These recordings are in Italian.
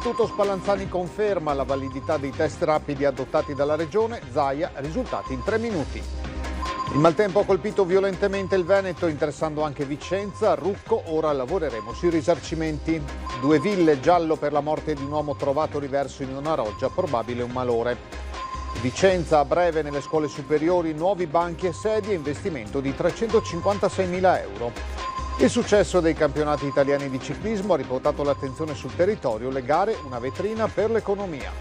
L'istituto Spallanzani conferma la validità dei test rapidi adottati dalla regione, Zaia, risultati in tre minuti. Il maltempo ha colpito violentemente il Veneto, interessando anche Vicenza, Rucco, ora lavoreremo sui risarcimenti. Due ville, giallo per la morte di un uomo trovato riverso in una roggia, probabile un malore. Vicenza a breve nelle scuole superiori, nuovi banchi e sedie, investimento di 356.000 euro. Il successo dei campionati italiani di ciclismo ha riportato l'attenzione sul territorio, le gare una vetrina per l'economia.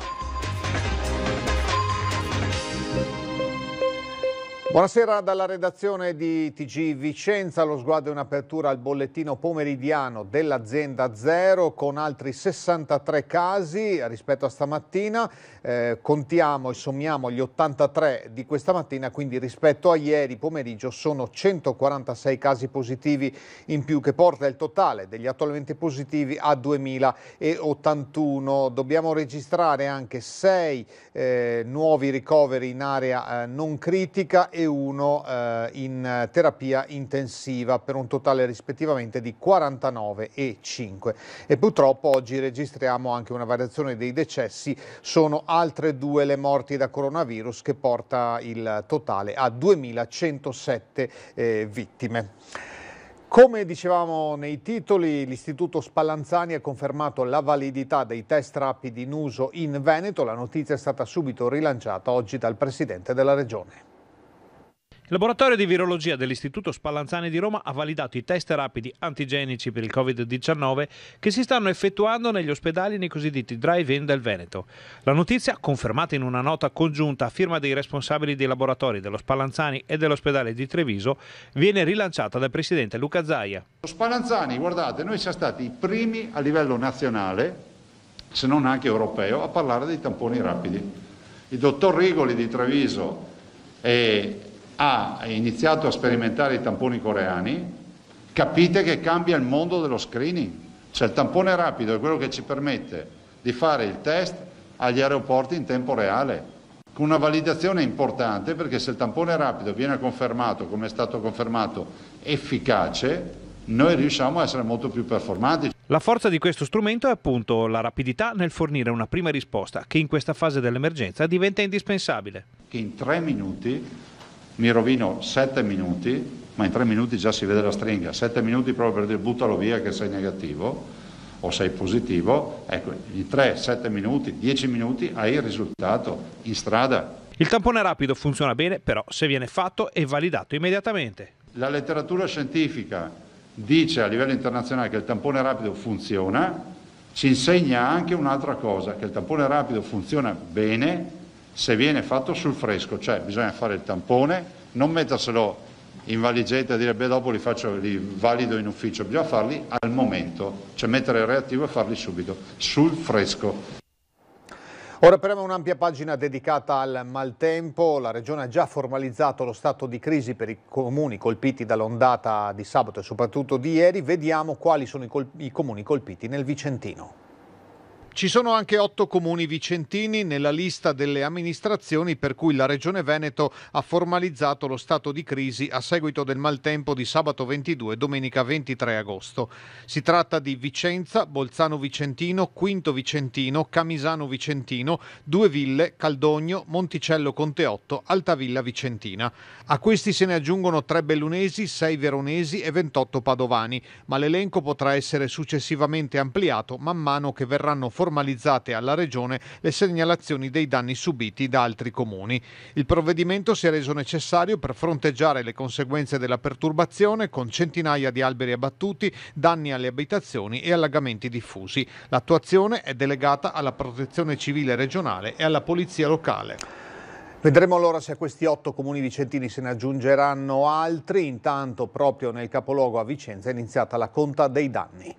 Buonasera dalla redazione di TG Vicenza, lo sguardo è un'apertura al bollettino pomeridiano dell'azienda Zero con altri 63 casi rispetto a stamattina, eh, contiamo e sommiamo gli 83 di questa mattina, quindi rispetto a ieri pomeriggio sono 146 casi positivi in più che porta il totale degli attualmente positivi a 2081. Dobbiamo registrare anche 6 eh, nuovi ricoveri in area eh, non critica e uno eh, in terapia intensiva per un totale rispettivamente di 49 e 5. E purtroppo oggi registriamo anche una variazione dei decessi, sono altre due le morti da coronavirus che porta il totale a 2107 eh, vittime. Come dicevamo nei titoli, l'Istituto Spallanzani ha confermato la validità dei test rapidi in uso in Veneto. La notizia è stata subito rilanciata oggi dal Presidente della Regione. Il laboratorio di virologia dell'Istituto Spallanzani di Roma ha validato i test rapidi antigenici per il Covid-19 che si stanno effettuando negli ospedali nei cosiddetti drive-in del Veneto. La notizia, confermata in una nota congiunta a firma dei responsabili dei laboratori dello Spallanzani e dell'ospedale di Treviso, viene rilanciata dal presidente Luca Zaia. Lo Spallanzani, guardate, noi siamo stati i primi a livello nazionale, se non anche europeo, a parlare dei tamponi rapidi. Il dottor Rigoli di Treviso e ha iniziato a sperimentare i tamponi coreani, capite che cambia il mondo dello screening. Cioè il tampone rapido è quello che ci permette di fare il test agli aeroporti in tempo reale, con una validazione importante perché se il tampone rapido viene confermato, come è stato confermato, efficace, noi riusciamo a essere molto più performanti. La forza di questo strumento è appunto la rapidità nel fornire una prima risposta che in questa fase dell'emergenza diventa indispensabile. Che In tre minuti mi rovino 7 minuti, ma in 3 minuti già si vede la stringa, 7 minuti proprio per dire buttalo via che sei negativo o sei positivo, ecco, in 3-7 minuti, 10 minuti hai il risultato in strada. Il tampone rapido funziona bene, però se viene fatto e validato immediatamente. La letteratura scientifica dice a livello internazionale che il tampone rapido funziona, ci insegna anche un'altra cosa, che il tampone rapido funziona bene se viene fatto sul fresco, cioè bisogna fare il tampone, non metterselo in valigetta e dire beh dopo li, faccio, li valido in ufficio, bisogna farli al momento, cioè mettere il reattivo e farli subito, sul fresco. Ora apriamo un'ampia pagina dedicata al maltempo. La Regione ha già formalizzato lo stato di crisi per i comuni colpiti dall'ondata di sabato e soprattutto di ieri. Vediamo quali sono i, i comuni colpiti nel Vicentino. Ci sono anche otto comuni vicentini nella lista delle amministrazioni per cui la Regione Veneto ha formalizzato lo stato di crisi a seguito del maltempo di sabato 22 e domenica 23 agosto. Si tratta di Vicenza, Bolzano Vicentino, Quinto Vicentino, Camisano Vicentino, Due Ville, Caldogno, Monticello Conteotto, Altavilla Vicentina. A questi se ne aggiungono tre bellunesi, sei veronesi e 28 padovani, ma l'elenco potrà essere successivamente ampliato man mano che verranno formalizzati formalizzate alla Regione le segnalazioni dei danni subiti da altri comuni. Il provvedimento si è reso necessario per fronteggiare le conseguenze della perturbazione con centinaia di alberi abbattuti, danni alle abitazioni e allagamenti diffusi. L'attuazione è delegata alla Protezione Civile regionale e alla Polizia locale. Vedremo allora se a questi otto comuni vicentini se ne aggiungeranno altri. Intanto proprio nel capoluogo a Vicenza è iniziata la conta dei danni.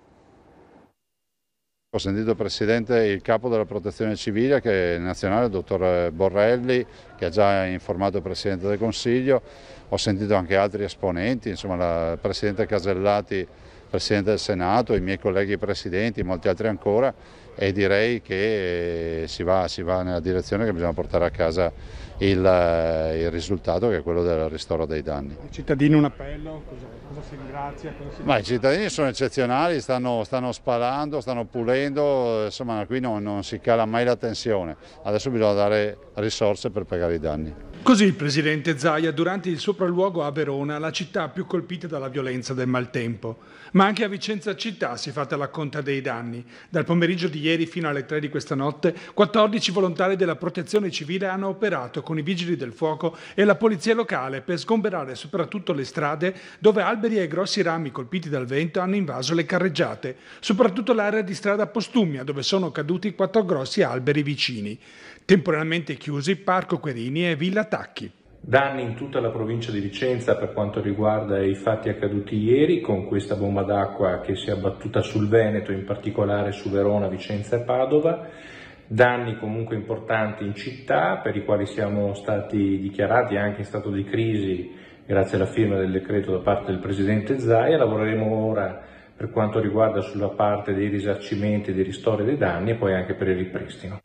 Ho sentito Presidente il capo della protezione civile che è nazionale, il dottor Borrelli, che ha già informato il Presidente del Consiglio, ho sentito anche altri esponenti, insomma il Presidente Casellati, il Presidente del Senato, i miei colleghi Presidenti, molti altri ancora e direi che eh, si va, si va nella direzione che bisogna portare a casa il, eh, il, risultato che è quello del ristoro dei danni. Cittadino un appello? Cos'è? Cosa si ringrazia? Cosa si Ma i cittadini sono eccezionali, stanno, stanno, sparando, stanno pulendo, insomma qui non, non si cala mai la tensione. Adesso bisogna dare risorse per pagare i danni. Così il presidente Zaia durante il sopralluogo a Verona, la città più colpita dalla violenza del maltempo. Ma anche a Vicenza città si è fatta la conta dei danni. Dal pomeriggio di ieri fino alle 3 di questa notte, 14 volontari della protezione civile hanno operato con i vigili del fuoco e la polizia locale per sgomberare soprattutto le strade dove alberi alberi e grossi rami colpiti dal vento hanno invaso le carreggiate, soprattutto l'area di strada Postumia dove sono caduti quattro grossi alberi vicini. Temporaneamente chiusi Parco Querini e Villa Tacchi. Danni in tutta la provincia di Vicenza per quanto riguarda i fatti accaduti ieri con questa bomba d'acqua che si è abbattuta sul Veneto, in particolare su Verona, Vicenza e Padova danni comunque importanti in città per i quali siamo stati dichiarati anche in stato di crisi grazie alla firma del decreto da parte del Presidente Zaia. Lavoreremo ora per quanto riguarda sulla parte dei risarcimenti, dei ristori dei danni e poi anche per il ripristino.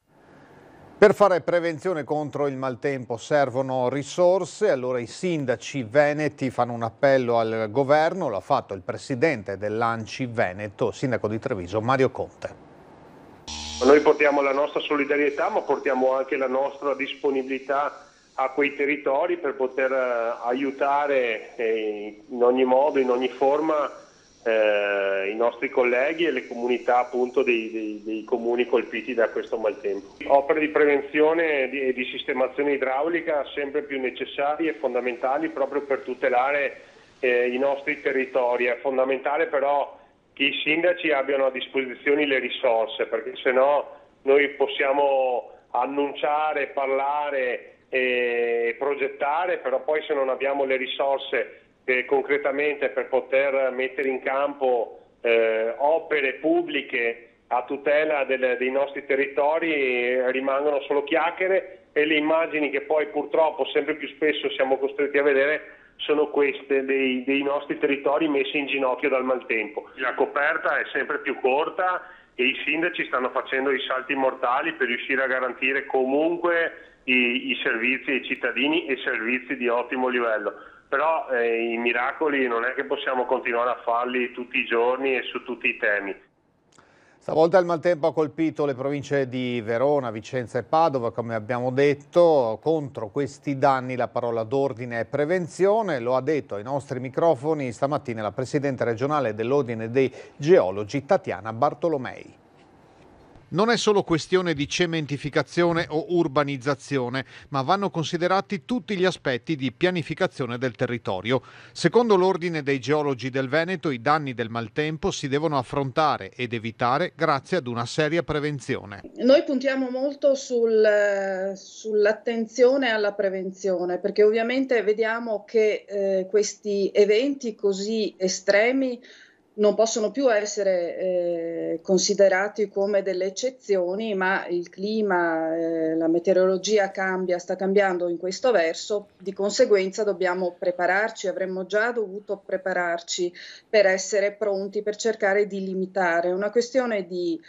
Per fare prevenzione contro il maltempo servono risorse, allora i sindaci veneti fanno un appello al governo, l'ha fatto il presidente dell'Anci Veneto, sindaco di Treviso, Mario Conte. Noi portiamo la nostra solidarietà ma portiamo anche la nostra disponibilità a quei territori per poter eh, aiutare eh, in ogni modo, in ogni forma eh, i nostri colleghi e le comunità appunto dei, dei, dei, comuni colpiti da questo maltempo. Opere di prevenzione e di sistemazione idraulica sempre più necessarie e fondamentali proprio per tutelare eh, i nostri territori. È fondamentale però che i sindaci abbiano a disposizione le risorse perché se no noi possiamo annunciare, parlare, e progettare, però poi se non abbiamo le risorse eh, concretamente per poter mettere in campo eh, opere pubbliche a tutela del, dei nostri territori rimangono solo chiacchiere e le immagini che poi purtroppo sempre più spesso siamo costretti a vedere sono queste dei, dei nostri territori messi in ginocchio dal maltempo. La coperta è sempre più corta e i sindaci stanno facendo i salti mortali per riuscire a garantire comunque i, i servizi ai cittadini e servizi di ottimo livello. Però eh, i miracoli non è che possiamo continuare a farli tutti i giorni e su tutti i temi. Stavolta il maltempo ha colpito le province di Verona, Vicenza e Padova, come abbiamo detto. Contro questi danni la parola d'ordine è prevenzione. Lo ha detto ai nostri microfoni stamattina la Presidente regionale dell'Ordine dei Geologi, Tatiana Bartolomei. Non è solo questione di cementificazione o urbanizzazione, ma vanno considerati tutti gli aspetti di pianificazione del territorio. Secondo l'ordine dei geologi del Veneto, i danni del maltempo si devono affrontare ed evitare grazie ad una seria prevenzione. Noi puntiamo molto sul, sull'attenzione alla prevenzione, perché ovviamente vediamo che eh, questi eventi così estremi non possono più essere eh, considerati come delle eccezioni, ma il clima, eh, la meteorologia cambia, sta cambiando in questo verso, di conseguenza dobbiamo prepararci, avremmo già dovuto prepararci per essere pronti, per cercare di limitare. È una questione di,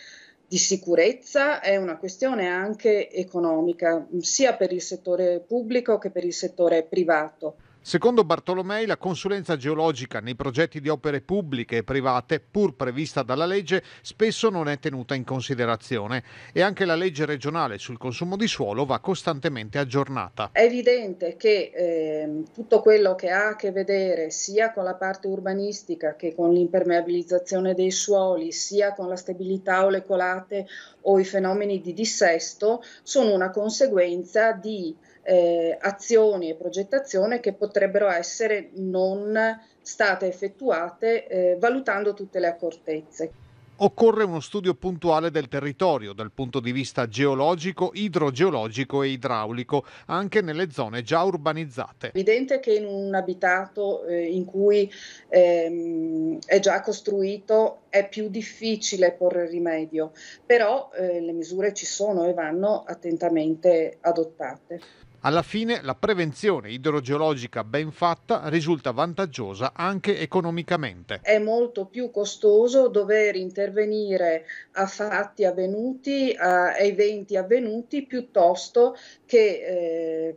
di sicurezza, è una questione anche economica, sia per il settore pubblico che per il settore privato. Secondo Bartolomei, la consulenza geologica nei progetti di opere pubbliche e private, pur prevista dalla legge, spesso non è tenuta in considerazione e anche la legge regionale sul consumo di suolo va costantemente aggiornata. È evidente che eh, tutto quello che ha a che vedere sia con la parte urbanistica che con l'impermeabilizzazione dei suoli, sia con la stabilità o le colate o i fenomeni di dissesto, sono una conseguenza di eh, azioni e progettazione che potrebbero essere non state effettuate eh, valutando tutte le accortezze. Occorre uno studio puntuale del territorio dal punto di vista geologico, idrogeologico e idraulico, anche nelle zone già urbanizzate. È evidente che in un abitato eh, in cui ehm, è già costruito è più difficile porre rimedio, però eh, le misure ci sono e vanno attentamente adottate. Alla fine la prevenzione idrogeologica ben fatta risulta vantaggiosa anche economicamente. È molto più costoso dover intervenire a fatti avvenuti, a eventi avvenuti, piuttosto che eh,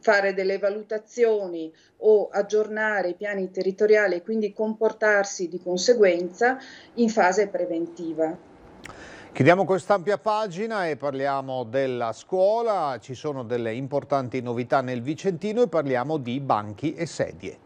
fare delle valutazioni o aggiornare i piani territoriali e quindi comportarsi di conseguenza in fase preventiva. Chiudiamo quest'ampia pagina e parliamo della scuola, ci sono delle importanti novità nel Vicentino e parliamo di banchi e sedie.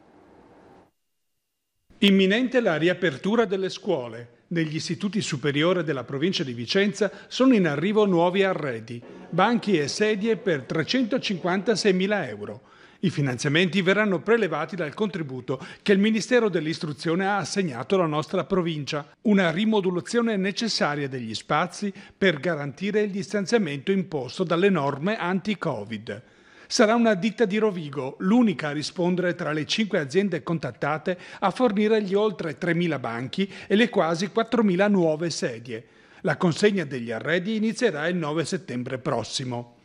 Imminente la riapertura delle scuole. Negli istituti superiori della provincia di Vicenza sono in arrivo nuovi arredi, banchi e sedie per 356.000 euro. I finanziamenti verranno prelevati dal contributo che il Ministero dell'Istruzione ha assegnato alla nostra provincia, una rimodulazione necessaria degli spazi per garantire il distanziamento imposto dalle norme anti-Covid sarà una ditta di Rovigo, l'unica a rispondere tra le cinque aziende contattate a fornire gli oltre 3.000 banchi e le quasi 4.000 nuove sedie. La consegna degli arredi inizierà il 9 settembre prossimo.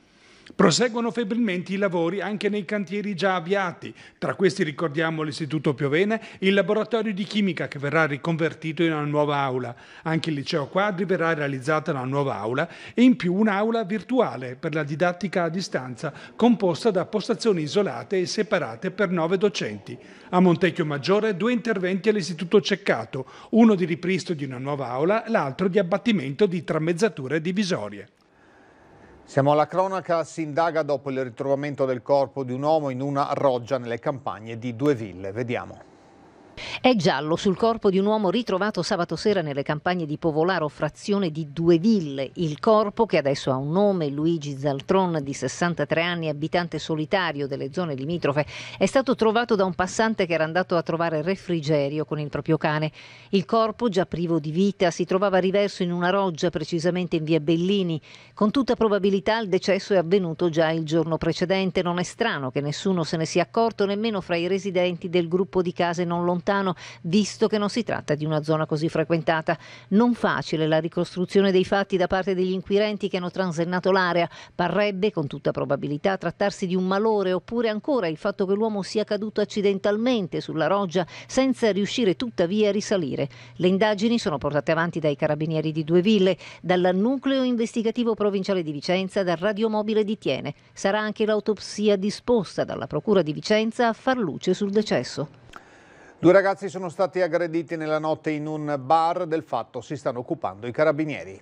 Proseguono febbrilmente i lavori anche nei cantieri già avviati. Tra questi ricordiamo l'Istituto Piovene, il laboratorio di chimica che verrà riconvertito in una nuova aula. Anche il liceo Quadri verrà realizzata una nuova aula e in più un'aula virtuale per la didattica a distanza composta da postazioni isolate e separate per nove docenti. A Montecchio Maggiore due interventi all'Istituto Ceccato, uno di ripristo di una nuova aula, l'altro di abbattimento di tramezzature divisorie. Siamo alla cronaca, si indaga dopo il ritrovamento del corpo di un uomo in una roggia nelle campagne di Dueville. Vediamo. È giallo sul corpo di un uomo ritrovato sabato sera nelle campagne di Povolaro, frazione di Due Ville. Il corpo, che adesso ha un nome, Luigi Zaltron, di 63 anni, abitante solitario delle zone limitrofe, è stato trovato da un passante che era andato a trovare refrigerio con il proprio cane. Il corpo, già privo di vita, si trovava riverso in una roggia, precisamente in via Bellini. Con tutta probabilità il decesso è avvenuto già il giorno precedente. Non è strano che nessuno se ne sia accorto, nemmeno fra i residenti del gruppo di case non lontane lontano, visto che non si tratta di una zona così frequentata. Non facile la ricostruzione dei fatti da parte degli inquirenti che hanno transennato l'area. Parrebbe con tutta probabilità trattarsi di un malore oppure ancora il fatto che l'uomo sia caduto accidentalmente sulla roggia senza riuscire tuttavia a risalire. Le indagini sono portate avanti dai carabinieri di Due Ville, dal nucleo investigativo provinciale di Vicenza, dal radiomobile di Tiene. Sarà anche l'autopsia disposta dalla Procura di Vicenza a far luce sul decesso. Due ragazzi sono stati aggrediti nella notte in un bar, del fatto si stanno occupando i carabinieri.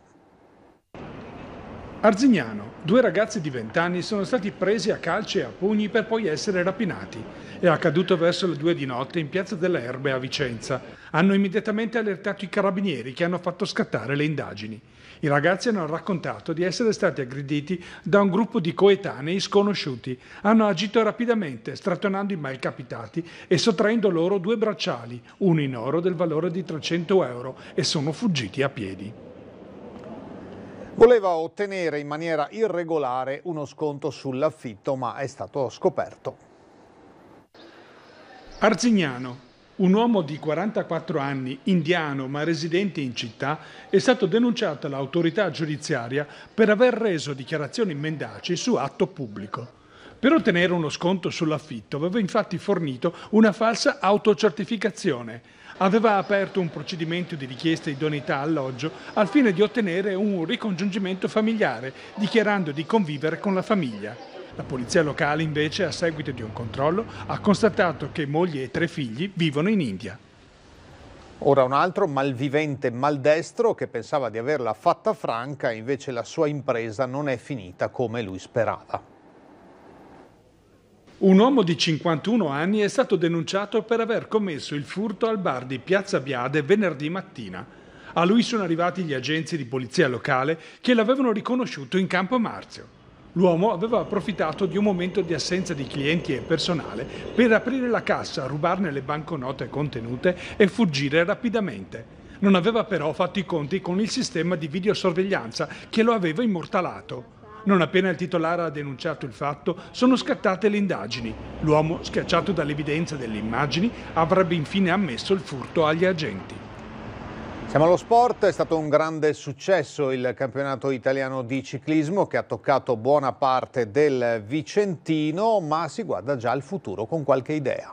Arzignano, due ragazzi di 20 anni sono stati presi a calci e a pugni per poi essere rapinati. È accaduto verso le due di notte in Piazza delle Erbe a Vicenza. Hanno immediatamente allertato i carabinieri che hanno fatto scattare le indagini. I ragazzi hanno raccontato di essere stati aggrediti da un gruppo di coetanei sconosciuti. Hanno agito rapidamente, strattonando i malcapitati e sottraendo loro due bracciali, uno in oro del valore di 300 euro, e sono fuggiti a piedi. Voleva ottenere in maniera irregolare uno sconto sull'affitto, ma è stato scoperto. Arzignano, un uomo di 44 anni, indiano ma residente in città, è stato denunciato all'autorità giudiziaria per aver reso dichiarazioni mendaci su atto pubblico. Per ottenere uno sconto sull'affitto aveva infatti fornito una falsa autocertificazione aveva aperto un procedimento di richiesta idoneità alloggio al fine di ottenere un ricongiungimento familiare, dichiarando di convivere con la famiglia. La polizia locale invece, a seguito di un controllo, ha constatato che moglie e tre figli vivono in India. Ora un altro malvivente maldestro che pensava di averla fatta franca, invece la sua impresa non è finita come lui sperava. Un uomo di 51 anni è stato denunciato per aver commesso il furto al bar di Piazza Biade venerdì mattina. A lui sono arrivati gli agenti di polizia locale che l'avevano riconosciuto in Campo Marzio. L'uomo aveva approfittato di un momento di assenza di clienti e personale per aprire la cassa, rubarne le banconote contenute e fuggire rapidamente. Non aveva però fatto i conti con il sistema di videosorveglianza che lo aveva immortalato. Non appena il titolare ha denunciato il fatto, sono scattate le indagini. L'uomo, schiacciato dall'evidenza delle immagini, avrebbe infine ammesso il furto agli agenti. Siamo allo sport, è stato un grande successo il campionato italiano di ciclismo che ha toccato buona parte del Vicentino, ma si guarda già al futuro con qualche idea.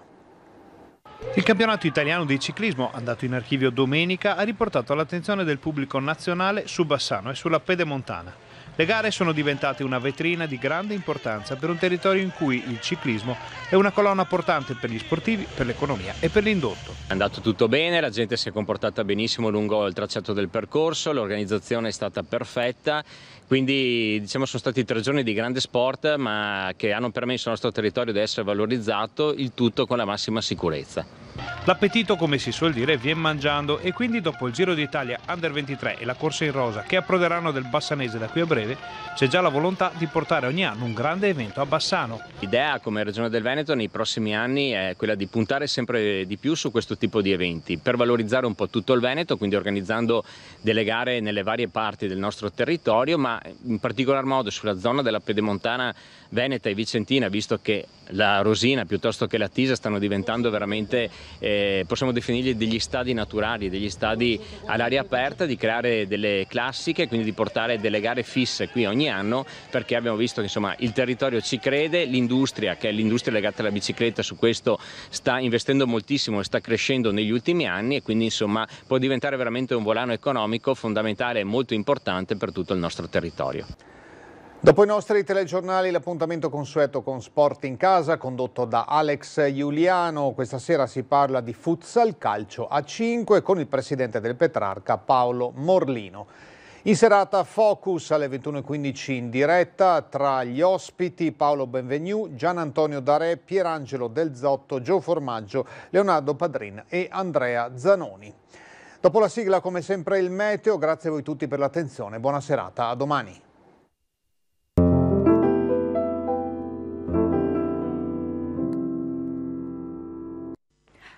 Il campionato italiano di ciclismo, andato in archivio domenica, ha riportato l'attenzione del pubblico nazionale su Bassano e sulla Pedemontana. Le gare sono diventate una vetrina di grande importanza per un territorio in cui il ciclismo è una colonna portante per gli sportivi, per l'economia e per l'indotto. È andato tutto bene, la gente si è comportata benissimo lungo il tracciato del percorso, l'organizzazione è stata perfetta, quindi diciamo sono stati tre giorni di grande sport ma che hanno permesso al nostro territorio di essere valorizzato, il tutto con la massima sicurezza. L'appetito, come si suol dire, viene mangiando e quindi dopo il Giro d'Italia Under 23 e la corsa in rosa che approderanno del Bassanese da qui a breve, c'è già la volontà di portare ogni anno un grande evento a Bassano. L'idea come Regione del Veneto nei prossimi anni è quella di puntare sempre di più su questo tipo di eventi per valorizzare un po' tutto il Veneto, quindi organizzando delle gare nelle varie parti del nostro territorio, ma in particolar modo sulla zona della pedemontana veneta e vicentina, visto che la Rosina piuttosto che la Tisa stanno diventando veramente eh, possiamo definirli degli stadi naturali, degli stadi all'aria aperta, di creare delle classiche, quindi di portare delle gare fisse qui ogni anno perché abbiamo visto che insomma, il territorio ci crede, l'industria, che è l'industria legata alla bicicletta, su questo sta investendo moltissimo e sta crescendo negli ultimi anni e quindi insomma, può diventare veramente un volano economico fondamentale e molto importante per tutto il nostro territorio. Dopo i nostri telegiornali l'appuntamento consueto con Sport in Casa condotto da Alex Giuliano. Questa sera si parla di futsal calcio a 5 con il presidente del Petrarca Paolo Morlino. In serata Focus alle 21.15 in diretta tra gli ospiti Paolo Benvenu, Gian Antonio Dare, Pierangelo Del Zotto, Gio Formaggio, Leonardo Padrin e Andrea Zanoni. Dopo la sigla come sempre il meteo, grazie a voi tutti per l'attenzione, buona serata, a domani.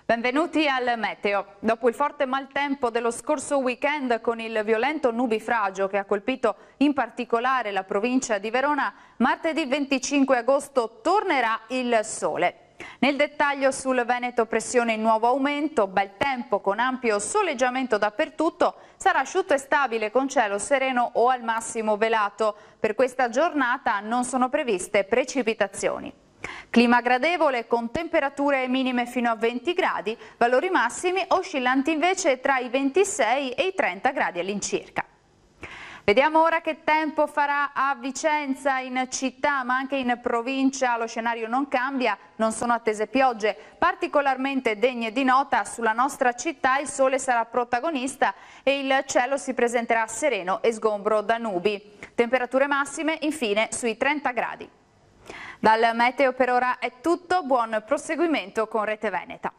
Benvenuti al Meteo. Dopo il forte maltempo dello scorso weekend con il violento nubifragio che ha colpito in particolare la provincia di Verona, martedì 25 agosto tornerà il sole. Nel dettaglio sul Veneto pressione in nuovo aumento, bel tempo con ampio soleggiamento dappertutto, sarà asciutto e stabile con cielo sereno o al massimo velato. Per questa giornata non sono previste precipitazioni. Clima gradevole con temperature minime fino a 20 gradi, valori massimi oscillanti invece tra i 26 e i 30 gradi all'incirca. Vediamo ora che tempo farà a Vicenza, in città ma anche in provincia. Lo scenario non cambia, non sono attese piogge. Particolarmente degne di nota, sulla nostra città il sole sarà protagonista e il cielo si presenterà sereno e sgombro da nubi. Temperature massime infine sui 30 gradi. Dal Meteo per ora è tutto, buon proseguimento con Rete Veneta.